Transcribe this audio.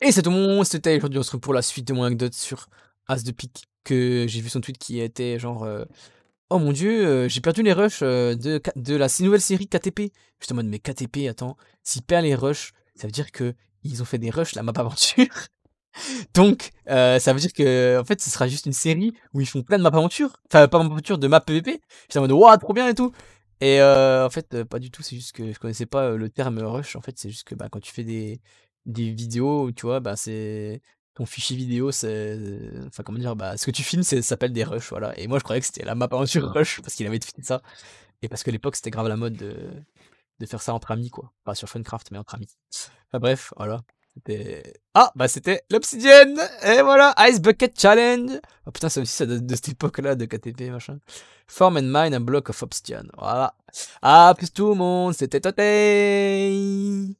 Et c'est tout monde, c'était aujourd'hui, on se retrouve pour la suite de mon anecdote sur As de Pique, que j'ai vu son tweet qui était genre, euh, oh mon dieu, euh, j'ai perdu les rushs euh, de, de la nouvelle série KTP. J'étais en mode, mais KTP, attends, s'il perd les rushs, ça veut dire que ils ont fait des rushs la map aventure. Donc, ça veut dire que, en fait, ce sera juste une série où ils font plein de map aventure, enfin, pas map aventure, de map PVP. J'étais en mode, waouh, trop bien et tout. Et en fait, pas du tout, c'est juste que je connaissais pas le terme rush, en fait, c'est juste que, bah, quand tu fais des des vidéos, tu vois, bah, c'est ton fichier vidéo, c'est. Euh, enfin, comment dire, bah, ce que tu filmes, ça s'appelle des rushs, voilà. Et moi, je croyais que c'était la map sur ah. rush, parce qu'il avait fait ça. Et parce que l'époque, c'était grave la mode de... faire ça entre amis, quoi. Pas sur Funcraft, mais entre amis. Enfin, bref, voilà. Ah, bah c'était l'obsidienne Et voilà, Ice Bucket Challenge Oh putain, ça aussi, ça date de cette époque-là, de KTP, machin. Form and mine a block of obsidian. Voilà. Ah, plus tout le monde, c'était Totei